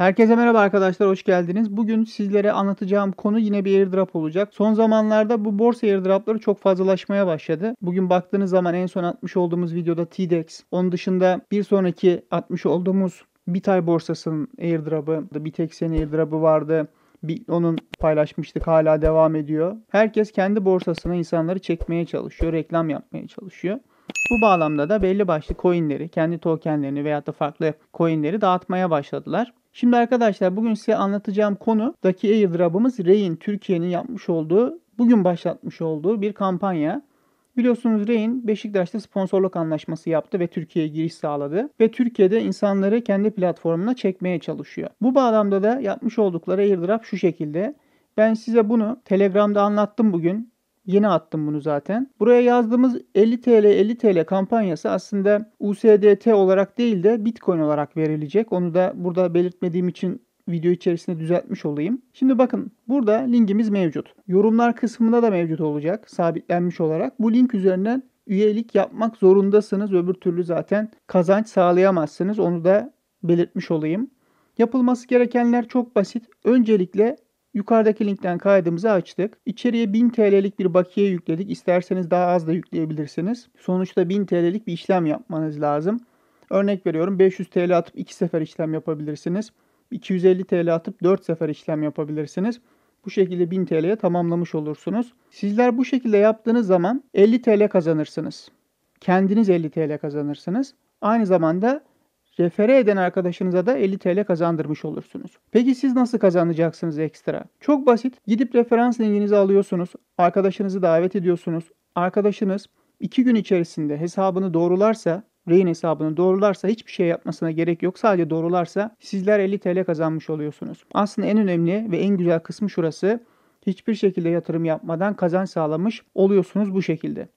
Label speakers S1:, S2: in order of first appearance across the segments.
S1: Herkese merhaba arkadaşlar, hoş geldiniz. Bugün sizlere anlatacağım konu yine bir airdrop olacak. Son zamanlarda bu borsa airdropları çok fazlalaşmaya başladı. Bugün baktığınız zaman en son atmış olduğumuz videoda TDEX, onun dışında bir sonraki atmış olduğumuz bir Bitay borsasının airdrop'ı, bir tek senin airdrop'ı vardı. Bir, onun paylaşmıştık hala devam ediyor. Herkes kendi borsasına insanları çekmeye çalışıyor, reklam yapmaya çalışıyor. Bu bağlamda da belli başlı coinleri, kendi tokenlerini veyahut da farklı coinleri dağıtmaya başladılar. Şimdi arkadaşlar bugün size anlatacağım konudaki airdrop'ımız Ray'in Türkiye'nin yapmış olduğu, bugün başlatmış olduğu bir kampanya. Biliyorsunuz Rein Beşiktaş'ta sponsorluk anlaşması yaptı ve Türkiye'ye giriş sağladı ve Türkiye'de insanları kendi platformuna çekmeye çalışıyor. Bu bağlamda da yapmış oldukları airdrop şu şekilde. Ben size bunu Telegram'da anlattım bugün. Yeni attım bunu zaten. Buraya yazdığımız 50 TL 50 TL kampanyası aslında USDT olarak değil de Bitcoin olarak verilecek. Onu da burada belirtmediğim için video içerisinde düzeltmiş olayım. Şimdi bakın burada linkimiz mevcut. Yorumlar kısmında da mevcut olacak sabitlenmiş olarak. Bu link üzerinden üyelik yapmak zorundasınız. Öbür türlü zaten kazanç sağlayamazsınız. Onu da belirtmiş olayım. Yapılması gerekenler çok basit. Öncelikle Yukarıdaki linkten kaydımızı açtık. İçeriye 1000 TL'lik bir bakiye yükledik. İsterseniz daha az da yükleyebilirsiniz. Sonuçta 1000 TL'lik bir işlem yapmanız lazım. Örnek veriyorum 500 TL atıp iki sefer işlem yapabilirsiniz. 250 TL atıp 4 sefer işlem yapabilirsiniz. Bu şekilde 1000 TL'ye tamamlamış olursunuz. Sizler bu şekilde yaptığınız zaman 50 TL kazanırsınız. Kendiniz 50 TL kazanırsınız. Aynı zamanda refere eden arkadaşınıza da 50 TL kazandırmış olursunuz. Peki siz nasıl kazanacaksınız ekstra? Çok basit. Gidip referans linkinizi alıyorsunuz. Arkadaşınızı davet ediyorsunuz. Arkadaşınız 2 gün içerisinde hesabını doğrularsa rehin hesabını doğrularsa hiçbir şey yapmasına gerek yok. Sadece doğrularsa sizler 50 TL kazanmış oluyorsunuz. Aslında en önemli ve en güzel kısmı şurası. Hiçbir şekilde yatırım yapmadan kazanç sağlamış oluyorsunuz bu şekilde.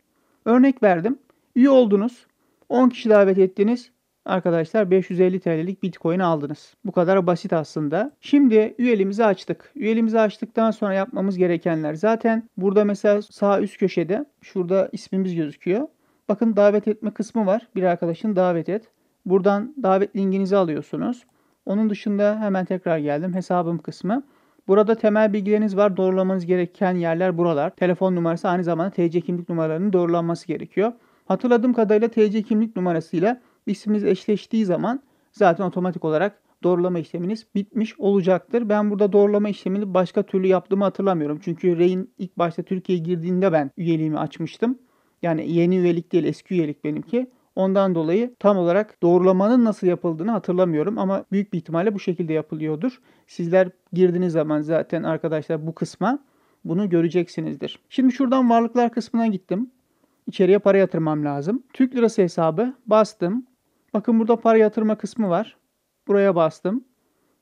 S1: Örnek verdim. Üye oldunuz. 10 kişi davet ettiniz. Arkadaşlar 550 TL'lik Bitcoin aldınız. Bu kadar basit aslında. Şimdi üyelimizi açtık. Üyelimizi açtıktan sonra yapmamız gerekenler zaten burada mesela sağ üst köşede şurada ismimiz gözüküyor. Bakın davet etme kısmı var. Bir arkadaşın davet et. Buradan davet linkinizi alıyorsunuz. Onun dışında hemen tekrar geldim. Hesabım kısmı. Burada temel bilgileriniz var. Doğrulamanız gereken yerler buralar. Telefon numarası aynı zamanda TC kimlik numaralarının doğrulanması gerekiyor. Hatırladığım kadarıyla TC kimlik numarasıyla isminiz eşleştiği zaman zaten otomatik olarak doğrulama işleminiz bitmiş olacaktır. Ben burada doğrulama işlemini başka türlü yaptığımı hatırlamıyorum. Çünkü Rey'in ilk başta Türkiye'ye girdiğinde ben üyeliğimi açmıştım. Yani yeni üyelik değil eski üyelik benimki. Ondan dolayı tam olarak doğrulamanın nasıl yapıldığını hatırlamıyorum ama büyük bir ihtimalle bu şekilde yapılıyordur. Sizler girdiğiniz zaman zaten arkadaşlar bu kısma bunu göreceksinizdir. Şimdi şuradan varlıklar kısmına gittim. İçeriye para yatırmam lazım. Türk lirası hesabı bastım. Bakın burada para yatırma kısmı var. Buraya bastım.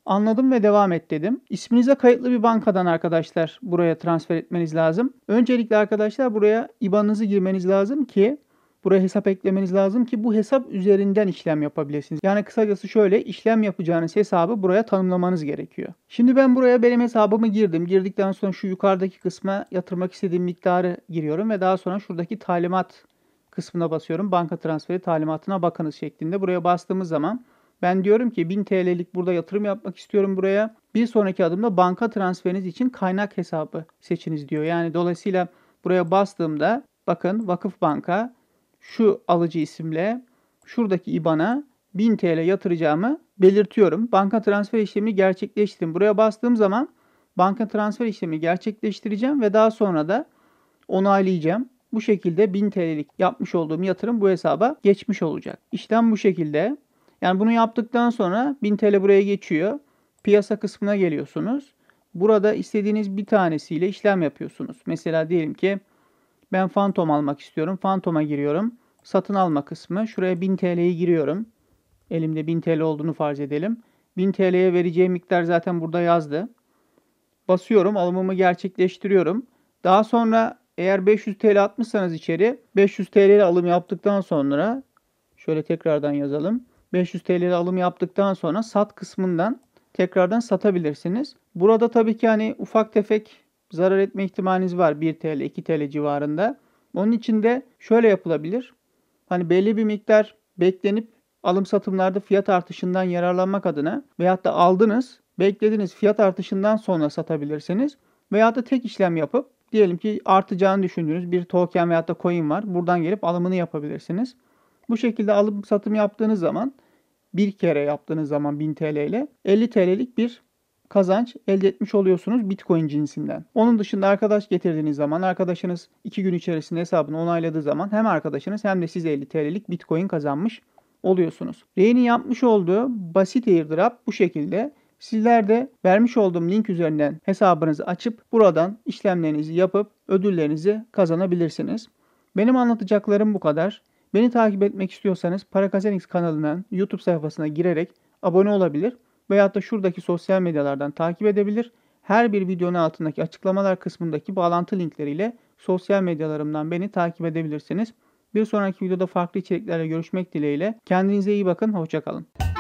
S1: Anladım ve devam et dedim. İsminize kayıtlı bir bankadan arkadaşlar buraya transfer etmeniz lazım. Öncelikle arkadaşlar buraya IBAN'ınızı girmeniz lazım ki buraya hesap eklemeniz lazım ki bu hesap üzerinden işlem yapabilirsiniz. Yani kısacası şöyle işlem yapacağınız hesabı buraya tanımlamanız gerekiyor. Şimdi ben buraya benim hesabımı girdim. Girdikten sonra şu yukarıdaki kısma yatırmak istediğim miktarı giriyorum ve daha sonra şuradaki talimat kısmına basıyorum. Banka transferi talimatına bakınız şeklinde. Buraya bastığımız zaman ben diyorum ki 1000 TL'lik burada yatırım yapmak istiyorum buraya. Bir sonraki adımda banka transferiniz için kaynak hesabı seçiniz diyor. Yani dolayısıyla buraya bastığımda bakın Vakıf Banka şu alıcı isimle şuradaki IBAN'a 1000 TL yatıracağımı belirtiyorum. Banka transfer işlemi gerçekleştirdim. Buraya bastığım zaman banka transfer işlemi gerçekleştireceğim ve daha sonra da onaylayacağım. Bu şekilde 1000 TL'lik yapmış olduğum yatırım bu hesaba geçmiş olacak. İşlem bu şekilde. Yani bunu yaptıktan sonra 1000 TL buraya geçiyor. Piyasa kısmına geliyorsunuz. Burada istediğiniz bir tanesiyle işlem yapıyorsunuz. Mesela diyelim ki ben Phantom almak istiyorum. Phantom'a giriyorum. Satın alma kısmı. Şuraya 1000 TL'yi giriyorum. Elimde 1000 TL olduğunu farz edelim. 1000 TL'ye vereceği miktar zaten burada yazdı. Basıyorum. Alımımı gerçekleştiriyorum. Daha sonra eğer 500 TL atmışsanız içeri 500 TL ile alım yaptıktan sonra şöyle tekrardan yazalım. 500 TL'li alım yaptıktan sonra sat kısmından tekrardan satabilirsiniz. Burada tabii ki hani ufak tefek zarar etme ihtimaliniz var 1 TL 2 TL civarında. Onun için de şöyle yapılabilir. Hani belli bir miktar beklenip alım satımlarda fiyat artışından yararlanmak adına veyahut da aldınız, beklediniz fiyat artışından sonra satabilirsiniz. Veyahut da tek işlem yapıp diyelim ki artacağını düşündüğünüz bir token veyahut da coin var. Buradan gelip alımını yapabilirsiniz. Bu şekilde alıp satım yaptığınız zaman bir kere yaptığınız zaman 1000 TL ile 50 TL'lik bir kazanç elde etmiş oluyorsunuz Bitcoin cinsinden. Onun dışında arkadaş getirdiğiniz zaman arkadaşınız 2 gün içerisinde hesabını onayladığı zaman hem arkadaşınız hem de siz 50 TL'lik Bitcoin kazanmış oluyorsunuz. Rey'nin yapmış olduğu basit airdrop bu şekilde. Sizler de vermiş olduğum link üzerinden hesabınızı açıp buradan işlemlerinizi yapıp ödüllerinizi kazanabilirsiniz. Benim anlatacaklarım bu kadar. Beni takip etmek istiyorsanız Parakazenix kanalından YouTube sayfasına girerek abone olabilir veya da şuradaki sosyal medyalardan takip edebilir. Her bir videonun altındaki açıklamalar kısmındaki bağlantı linkleriyle sosyal medyalarımdan beni takip edebilirsiniz. Bir sonraki videoda farklı içeriklerle görüşmek dileğiyle. Kendinize iyi bakın, hoşçakalın.